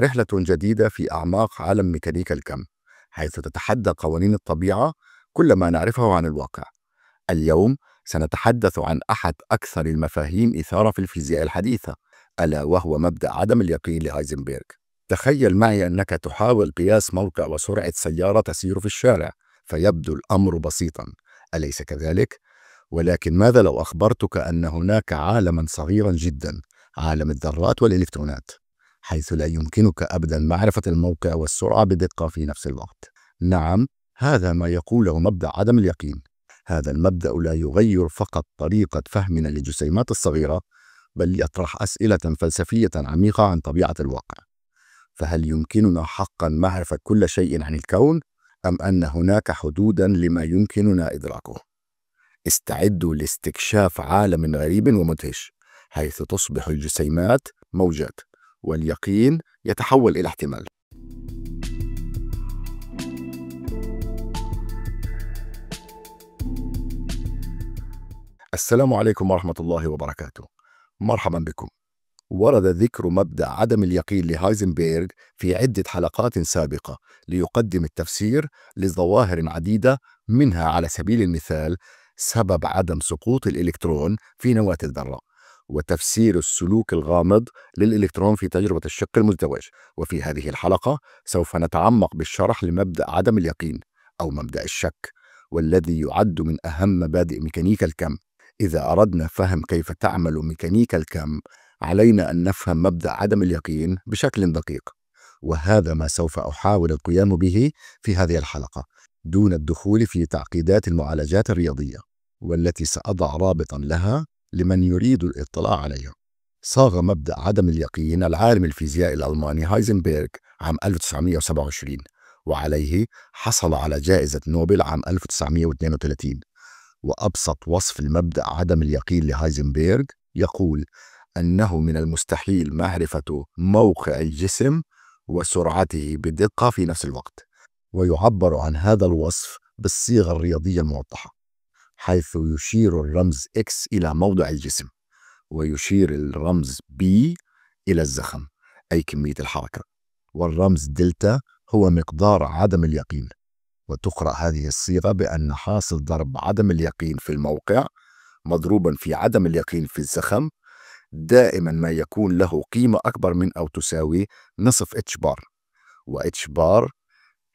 رحلة جديدة في أعماق عالم ميكانيكا الكم حيث تتحدى قوانين الطبيعة كل ما نعرفه عن الواقع اليوم سنتحدث عن أحد أكثر المفاهيم إثارة في الفيزياء الحديثة ألا وهو مبدأ عدم اليقين لهايزنبرغ تخيل معي أنك تحاول قياس موقع وسرعة سيارة تسير في الشارع فيبدو الأمر بسيطا أليس كذلك؟ ولكن ماذا لو أخبرتك أن هناك عالما صغيرا جدا عالم الذرات والإلكترونات حيث لا يمكنك أبدا معرفة الموقع والسرعة بدقة في نفس الوقت. نعم، هذا ما يقوله مبدأ عدم اليقين. هذا المبدأ لا يغير فقط طريقة فهمنا للجسيمات الصغيرة، بل يطرح أسئلة فلسفية عميقة عن طبيعة الواقع. فهل يمكننا حقا معرفة كل شيء عن الكون؟ أم أن هناك حدودا لما يمكننا إدراكه؟ استعدوا لاستكشاف عالم غريب ومدهش، حيث تصبح الجسيمات موجات واليقين يتحول إلى احتمال السلام عليكم ورحمة الله وبركاته مرحبا بكم ورد ذكر مبدأ عدم اليقين لهايزنبيرغ في عدة حلقات سابقة ليقدم التفسير لظواهر عديدة منها على سبيل المثال سبب عدم سقوط الإلكترون في نواة الذرة وتفسير السلوك الغامض للإلكترون في تجربة الشق المزدوج وفي هذه الحلقة سوف نتعمق بالشرح لمبدأ عدم اليقين أو مبدأ الشك والذي يعد من أهم مبادئ ميكانيكا الكم إذا أردنا فهم كيف تعمل ميكانيكا الكم علينا أن نفهم مبدأ عدم اليقين بشكل دقيق وهذا ما سوف أحاول القيام به في هذه الحلقة دون الدخول في تعقيدات المعالجات الرياضية والتي سأضع رابطا لها لمن يريد الاطلاع عليها صاغ مبدأ عدم اليقين العالم الفيزيائي الألماني هايزنبرغ عام 1927 وعليه حصل على جائزة نوبل عام 1932 وأبسط وصف المبدأ عدم اليقين لهايزنبرغ يقول أنه من المستحيل معرفة موقع الجسم وسرعته بدقة في نفس الوقت ويعبر عن هذا الوصف بالصيغة الرياضية الموضحة حيث يشير الرمز X إلى موضع الجسم ويشير الرمز B إلى الزخم أي كمية الحركة والرمز دلتا هو مقدار عدم اليقين وتقرأ هذه الصيغة بأن حاصل ضرب عدم اليقين في الموقع مضروبا في عدم اليقين في الزخم دائما ما يكون له قيمة أكبر من أو تساوي نصف اتش بار واتش بار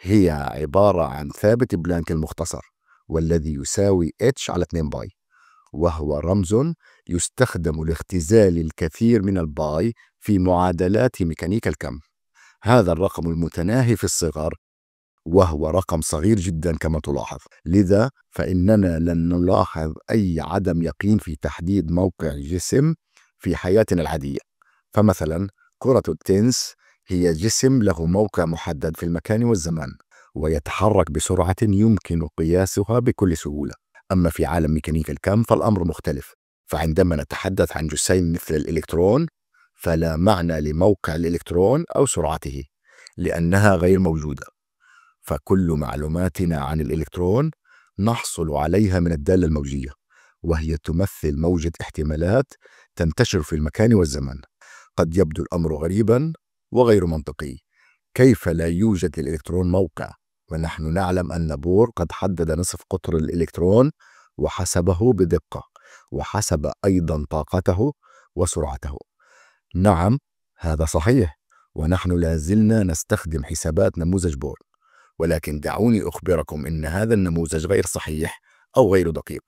هي عبارة عن ثابت بلانك المختصر والذي يساوي اتش على 2 باي وهو رمز يستخدم لاختزال الكثير من الباي في معادلات ميكانيكا الكم هذا الرقم المتناهي في الصغر وهو رقم صغير جدا كما تلاحظ لذا فإننا لن نلاحظ أي عدم يقين في تحديد موقع جسم في حياتنا العادية فمثلا كرة التنس هي جسم له موقع محدد في المكان والزمان ويتحرك بسرعة يمكن قياسها بكل سهولة أما في عالم ميكانيك الكم فالأمر مختلف فعندما نتحدث عن جسيم مثل الإلكترون فلا معنى لموقع الإلكترون أو سرعته لأنها غير موجودة فكل معلوماتنا عن الإلكترون نحصل عليها من الدالة الموجية وهي تمثل موجة احتمالات تنتشر في المكان والزمن قد يبدو الأمر غريبا وغير منطقي كيف لا يوجد للإلكترون موقع ونحن نعلم أن بور قد حدد نصف قطر الإلكترون وحسبه بدقة وحسب أيضا طاقته وسرعته نعم هذا صحيح ونحن لا زلنا نستخدم حسابات نموذج بور ولكن دعوني أخبركم أن هذا النموذج غير صحيح أو غير دقيق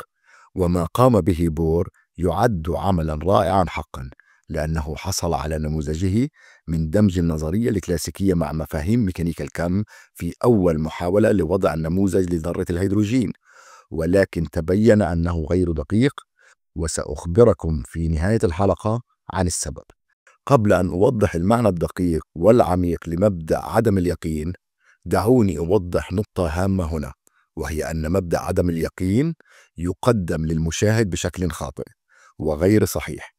وما قام به بور يعد عملا رائعا حقا لأنه حصل على نموذجه من دمج النظرية الكلاسيكية مع مفاهيم ميكانيكا الكم في أول محاولة لوضع النموذج لذرة الهيدروجين ولكن تبين أنه غير دقيق وسأخبركم في نهاية الحلقة عن السبب قبل أن أوضح المعنى الدقيق والعميق لمبدأ عدم اليقين دعوني أوضح نقطة هامة هنا وهي أن مبدأ عدم اليقين يقدم للمشاهد بشكل خاطئ وغير صحيح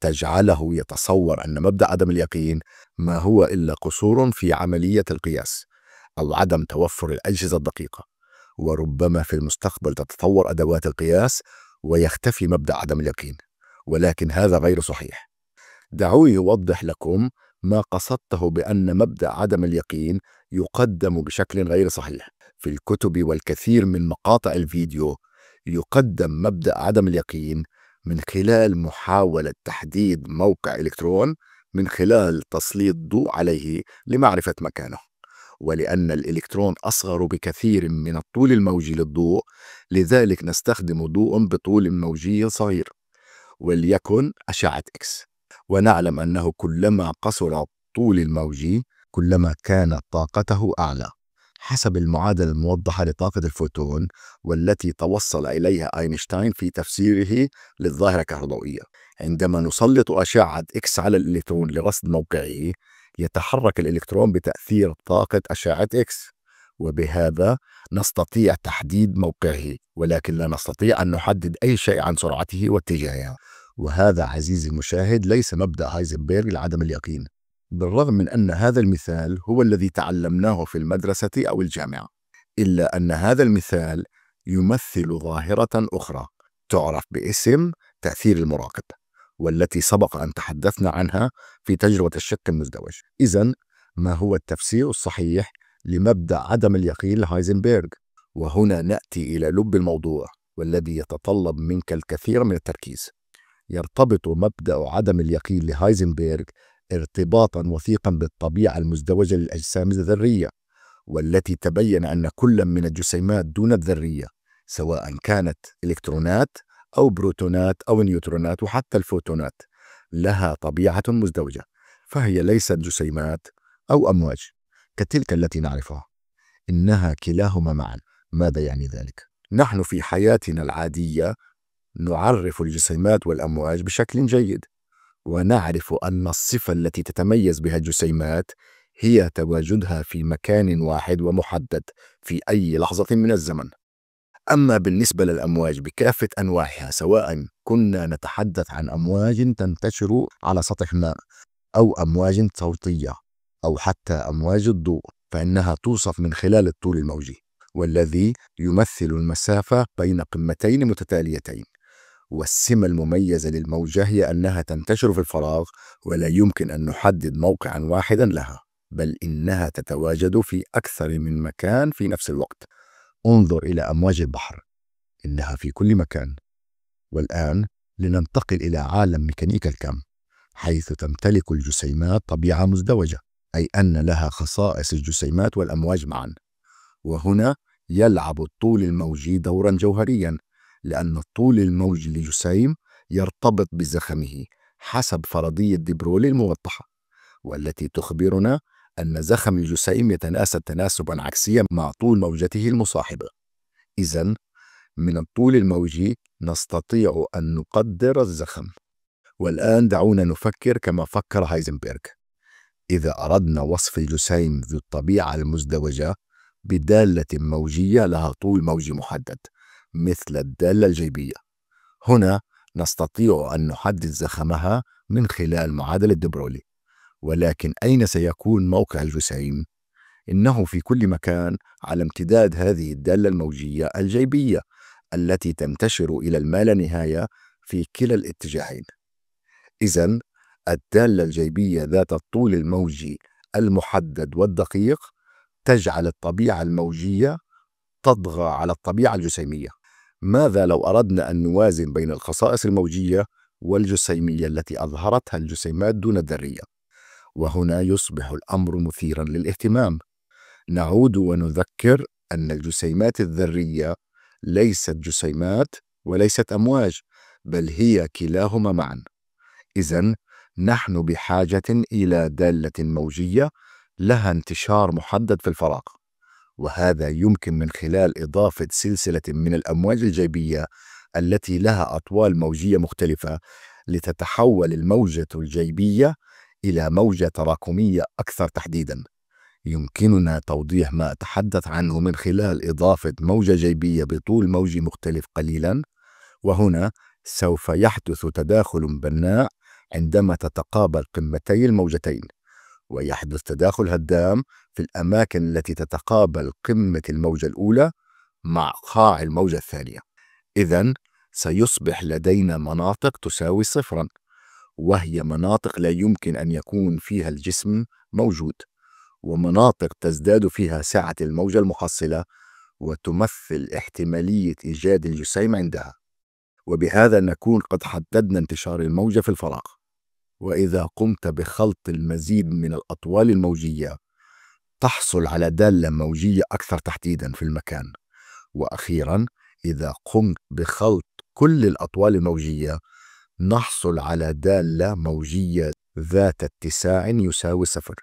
تجعله يتصور أن مبدأ عدم اليقين ما هو إلا قصور في عملية القياس أو عدم توفر الأجهزة الدقيقة وربما في المستقبل تتطور أدوات القياس ويختفي مبدأ عدم اليقين ولكن هذا غير صحيح دعوي أوضح لكم ما قصدته بأن مبدأ عدم اليقين يقدم بشكل غير صحيح في الكتب والكثير من مقاطع الفيديو يقدم مبدأ عدم اليقين من خلال محاولة تحديد موقع إلكترون من خلال تسليط ضوء عليه لمعرفة مكانه ولأن الإلكترون أصغر بكثير من الطول الموجي للضوء لذلك نستخدم ضوء بطول موجي صغير وليكن أشعة إكس ونعلم أنه كلما قصر الطول الموجي كلما كانت طاقته أعلى حسب المعادلة الموضحة لطاقة الفوتون والتي توصل إليها أينشتاين في تفسيره للظاهرة الكهربائية عندما نسلط أشعة إكس على الإلكترون لرصد موقعه يتحرك الإلكترون بتأثير طاقة أشعة إكس وبهذا نستطيع تحديد موقعه ولكن لا نستطيع أن نحدد أي شيء عن سرعته واتجاهها وهذا عزيزي المشاهد ليس مبدأ هايزنبرغ لعدم اليقين بالرغم من أن هذا المثال هو الذي تعلمناه في المدرسة أو الجامعة إلا أن هذا المثال يمثل ظاهرة أخرى تعرف باسم تأثير المراقب والتي سبق أن تحدثنا عنها في تجربة الشق المزدوج إذا ما هو التفسير الصحيح لمبدأ عدم اليقين هايزنبرغ وهنا نأتي إلى لب الموضوع والذي يتطلب منك الكثير من التركيز يرتبط مبدأ عدم اليقين لهايزنبرغ ارتباطا وثيقا بالطبيعة المزدوجة للأجسام الذرية والتي تبين أن كل من الجسيمات دون الذرية سواء كانت إلكترونات أو بروتونات أو نيوترونات وحتى الفوتونات لها طبيعة مزدوجة فهي ليست جسيمات أو أمواج كتلك التي نعرفها إنها كلاهما معا ماذا يعني ذلك؟ نحن في حياتنا العادية نعرف الجسيمات والأمواج بشكل جيد ونعرف أن الصفة التي تتميز بها الجسيمات هي تواجدها في مكان واحد ومحدد في أي لحظة من الزمن. أما بالنسبة للأمواج بكافة أنواعها سواء كنا نتحدث عن أمواج تنتشر على سطح الماء أو أمواج صوتية أو حتى أمواج الضوء فإنها توصف من خلال الطول الموجي والذي يمثل المسافة بين قمتين متتاليتين والسمة المميزة للموجة هي أنها تنتشر في الفراغ ولا يمكن أن نحدد موقعا واحدا لها بل إنها تتواجد في أكثر من مكان في نفس الوقت انظر إلى أمواج البحر إنها في كل مكان والآن لننتقل إلى عالم ميكانيكا الكم حيث تمتلك الجسيمات طبيعة مزدوجة أي أن لها خصائص الجسيمات والأمواج معا وهنا يلعب الطول الموجي دورا جوهريا لأن الطول الموجي لجسيم يرتبط بزخمه حسب فرضية دبرولي الموضحة والتي تخبرنا أن زخم الجسيم يتناسب تناسبا عكسيا مع طول موجته المصاحبة إذا من الطول الموجي نستطيع أن نقدر الزخم والآن دعونا نفكر كما فكر هايزنبرغ إذا أردنا وصف الجسيم ذو الطبيعة المزدوجة بدالة موجية لها طول موجي محدد مثل الدالة الجيبية هنا نستطيع أن نحدد زخمها من خلال معادلة دبرولي ولكن أين سيكون موقع الجسيم؟ إنه في كل مكان على امتداد هذه الدالة الموجية الجيبية التي تنتشر إلى نهاية في كلا الاتجاهين إذا الدالة الجيبية ذات الطول الموجي المحدد والدقيق تجعل الطبيعة الموجية تطغى على الطبيعة الجسيمية ماذا لو أردنا أن نوازن بين الخصائص الموجية والجسيمية التي أظهرتها الجسيمات دون الذرية؟ وهنا يصبح الأمر مثيرا للاهتمام نعود ونذكر أن الجسيمات الذرية ليست جسيمات وليست أمواج بل هي كلاهما معا إذا نحن بحاجة إلى دالة موجية لها انتشار محدد في الفراغ وهذا يمكن من خلال إضافة سلسلة من الأمواج الجيبية التي لها أطوال موجية مختلفة لتتحول الموجة الجيبية إلى موجة تراكمية أكثر تحديداً. يمكننا توضيح ما أتحدث عنه من خلال إضافة موجة جيبية بطول موجي مختلف قليلاً، وهنا سوف يحدث تداخل بناء عندما تتقابل قمتي الموجتين. ويحدث تداخل هدام في الأماكن التي تتقابل قمة الموجة الأولى مع قاع الموجة الثانية إذا سيصبح لدينا مناطق تساوي صفرا وهي مناطق لا يمكن أن يكون فيها الجسم موجود ومناطق تزداد فيها سعة الموجة المحصلة وتمثل احتمالية إيجاد الجسيم عندها وبهذا نكون قد حددنا انتشار الموجة في الفراغ وإذا قمت بخلط المزيد من الأطوال الموجية تحصل على دالة موجية أكثر تحديدا في المكان وأخيرا إذا قمت بخلط كل الأطوال الموجية نحصل على دالة موجية ذات اتساع يساوي صفر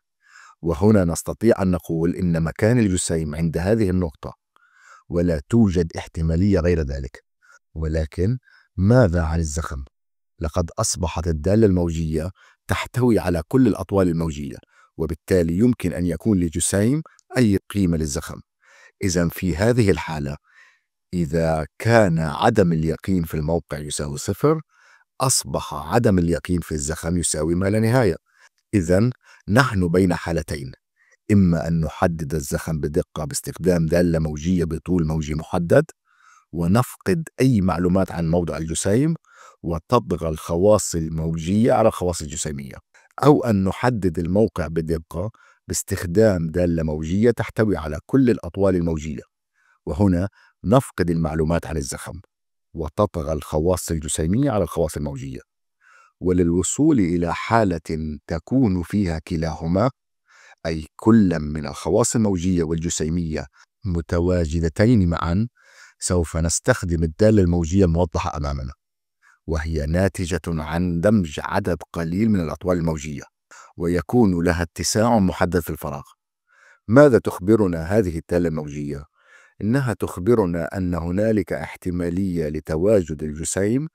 وهنا نستطيع أن نقول إن مكان الجسيم عند هذه النقطة ولا توجد احتمالية غير ذلك ولكن ماذا عن الزخم؟ لقد أصبحت الدالة الموجية تحتوي على كل الأطوال الموجية وبالتالي يمكن أن يكون لجسيم أي قيمة للزخم إذا في هذه الحالة إذا كان عدم اليقين في الموقع يساوي صفر أصبح عدم اليقين في الزخم يساوي ما لا نهاية إذا نحن بين حالتين إما أن نحدد الزخم بدقة باستخدام دالة موجية بطول موجي محدد ونفقد أي معلومات عن موضع الجسيم وتطغى الخواص الموجية على الخواص الجسيمية أو أن نحدد الموقع بدقة باستخدام دالة موجية تحتوي على كل الأطوال الموجية وهنا نفقد المعلومات عن الزخم وتطغى الخواص الجسيمية على الخواص الموجية وللوصول إلى حالة تكون فيها كلاهما أي كل من الخواص الموجية والجسيمية متواجدتين معا سوف نستخدم الدالة الموجية الموضحة أمامنا وهي ناتجة عن دمج عدد قليل من الأطوال الموجية ويكون لها اتساع محدد في الفراغ ماذا تخبرنا هذه الدالة الموجية؟ إنها تخبرنا أن هنالك احتمالية لتواجد الجسيم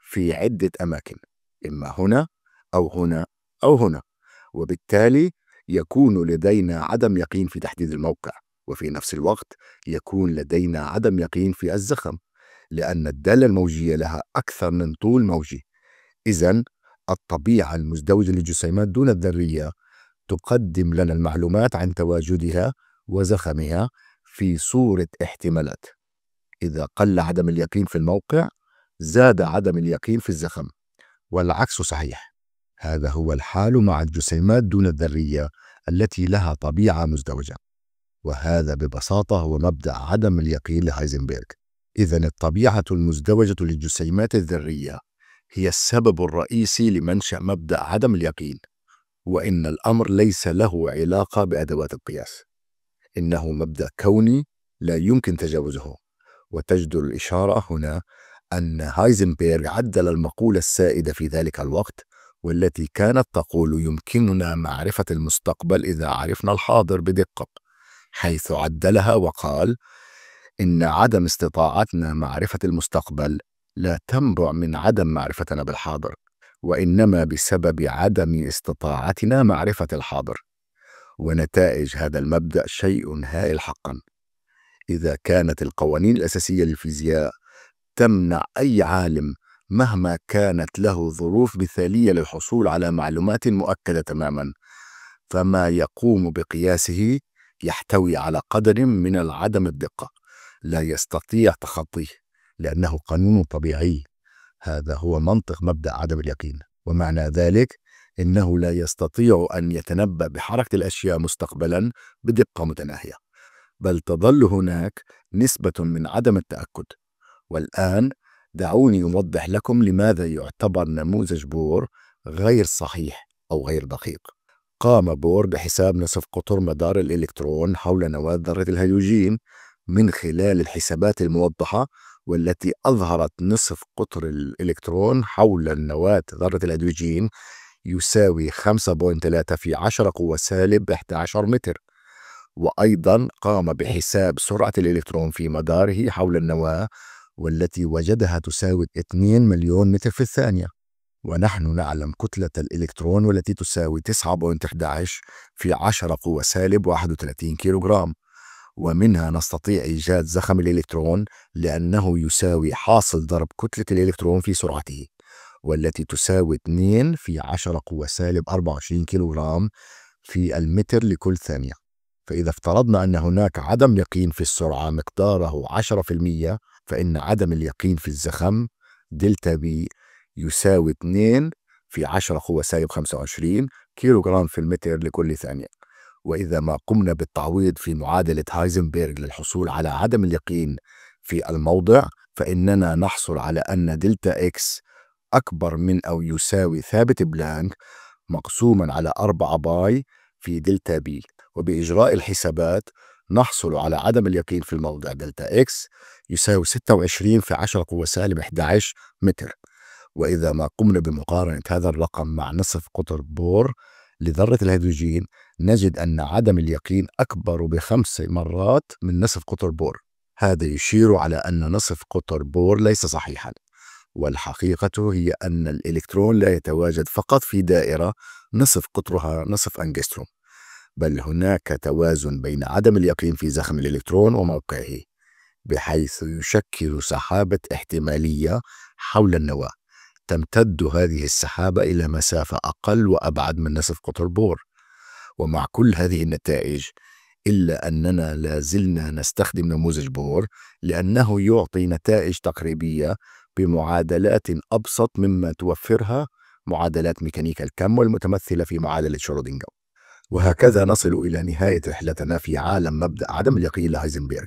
في عدة أماكن إما هنا أو هنا أو هنا وبالتالي يكون لدينا عدم يقين في تحديد الموقع وفي نفس الوقت يكون لدينا عدم يقين في الزخم لأن الدالة الموجية لها أكثر من طول موجي إذا الطبيعة المزدوجة للجسيمات دون الذرية تقدم لنا المعلومات عن تواجدها وزخمها في صورة احتمالات إذا قل عدم اليقين في الموقع زاد عدم اليقين في الزخم والعكس صحيح هذا هو الحال مع الجسيمات دون الذرية التي لها طبيعة مزدوجة وهذا ببساطة هو مبدأ عدم اليقين لهايزنبرغ إذا الطبيعة المزدوجة للجسيمات الذرية هي السبب الرئيسي لمنشأ مبدأ عدم اليقين وإن الأمر ليس له علاقة بأدوات القياس إنه مبدأ كوني لا يمكن تجاوزه وتجدر الإشارة هنا أن هايزنبرغ عدل المقولة السائدة في ذلك الوقت والتي كانت تقول يمكننا معرفة المستقبل إذا عرفنا الحاضر بدقة حيث عدلها وقال إن عدم استطاعتنا معرفة المستقبل لا تنبع من عدم معرفتنا بالحاضر وإنما بسبب عدم استطاعتنا معرفة الحاضر ونتائج هذا المبدأ شيء هائل حقا إذا كانت القوانين الأساسية للفيزياء تمنع أي عالم مهما كانت له ظروف مثالية للحصول على معلومات مؤكدة تماما فما يقوم بقياسه يحتوي على قدر من العدم الدقة لا يستطيع تخطيه لأنه قانون طبيعي هذا هو منطق مبدأ عدم اليقين ومعنى ذلك إنه لا يستطيع أن يتنبأ بحركة الأشياء مستقبلا بدقة متناهية بل تظل هناك نسبة من عدم التأكد والآن دعوني أوضح لكم لماذا يعتبر نموذج بور غير صحيح أو غير دقيق قام بور بحساب نصف قطر مدار الإلكترون حول نواة ذرة الهيدروجين من خلال الحسابات الموضحة والتي أظهرت نصف قطر الإلكترون حول النواة ذرة الهيدروجين يساوي 5.3 في 10 قوة سالب 11 متر وأيضا قام بحساب سرعة الإلكترون في مداره حول النواة والتي وجدها تساوي 2 مليون متر في الثانية ونحن نعلم كتلة الإلكترون والتي تساوي 9.11 في 10 قوة سالب 31 كيلوغرام ومنها نستطيع إيجاد زخم الإلكترون لأنه يساوي حاصل ضرب كتلة الإلكترون في سرعته والتي تساوي 2 في 10 قوة سالب 24 كيلوغرام في المتر لكل ثانية فإذا افترضنا أن هناك عدم يقين في السرعة مقداره 10% فإن عدم اليقين في الزخم دلتا بي يساوي 2 في 10 قوة سالب 25 كيلو جرام في المتر لكل ثانية وإذا ما قمنا بالتعويض في معادلة هايزنبرغ للحصول على عدم اليقين في الموضع فإننا نحصل على أن دلتا إكس أكبر من أو يساوي ثابت بلانك مقسوما على 4 باي في دلتا بي وبإجراء الحسابات نحصل على عدم اليقين في الموضع دلتا إكس يساوي 26 في 10 قوة سالب 11 متر وإذا ما قمنا بمقارنة هذا الرقم مع نصف قطر بور لذرة الهيدروجين نجد أن عدم اليقين أكبر بخمس مرات من نصف قطر بور هذا يشير على أن نصف قطر بور ليس صحيحا والحقيقة هي أن الإلكترون لا يتواجد فقط في دائرة نصف قطرها نصف أنجستروم بل هناك توازن بين عدم اليقين في زخم الإلكترون وموقعه بحيث يشكل سحابة احتمالية حول النواة تمتد هذه السحابة إلى مسافة أقل وأبعد من نصف قطر بور ومع كل هذه النتائج إلا أننا لا زلنا نستخدم نموذج بور لأنه يعطي نتائج تقريبية بمعادلات أبسط مما توفرها معادلات ميكانيكا الكم والمتمثلة في معادلة شرودنجر وهكذا نصل إلى نهاية رحلتنا في عالم مبدأ عدم اليقين لهايزنبرغ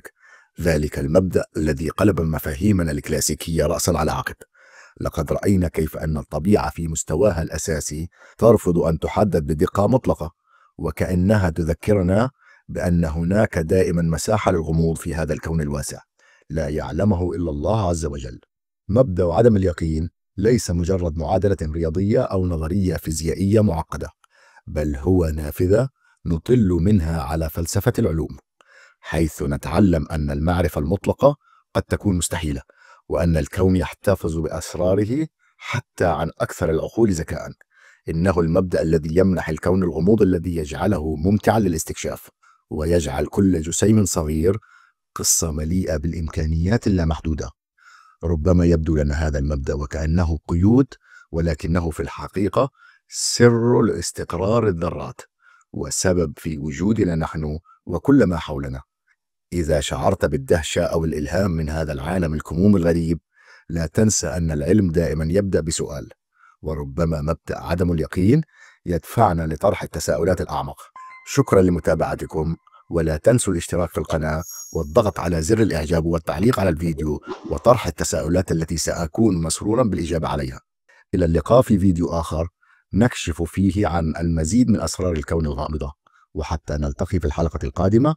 ذلك المبدأ الذي قلب مفاهيمنا الكلاسيكية رأسا على عقب لقد رأينا كيف أن الطبيعة في مستواها الأساسي ترفض أن تحدد بدقة مطلقة وكأنها تذكرنا بأن هناك دائما مساحة للغموض في هذا الكون الواسع لا يعلمه إلا الله عز وجل مبدأ عدم اليقين ليس مجرد معادلة رياضية أو نظرية فيزيائية معقدة بل هو نافذة نطل منها على فلسفة العلوم حيث نتعلم أن المعرفة المطلقة قد تكون مستحيلة وأن الكون يحتفظ بأسراره حتى عن أكثر العقول ذكاء إنه المبدأ الذي يمنح الكون الغموض الذي يجعله ممتعا للاستكشاف ويجعل كل جسيم صغير قصة مليئة بالإمكانيات اللامحدودة ربما يبدو لنا هذا المبدأ وكأنه قيود ولكنه في الحقيقة سر الاستقرار الذرات وسبب في وجودنا نحن وكل ما حولنا إذا شعرت بالدهشة أو الإلهام من هذا العالم الكموم الغريب لا تنسى أن العلم دائما يبدأ بسؤال وربما مبدأ عدم اليقين يدفعنا لطرح التساؤلات الأعمق شكرا لمتابعتكم ولا تنسوا الاشتراك في القناة والضغط على زر الإعجاب والتعليق على الفيديو وطرح التساؤلات التي سأكون مسرورا بالإجابة عليها إلى اللقاء في فيديو آخر نكشف فيه عن المزيد من أسرار الكون الغامضة وحتى نلتقي في الحلقة القادمة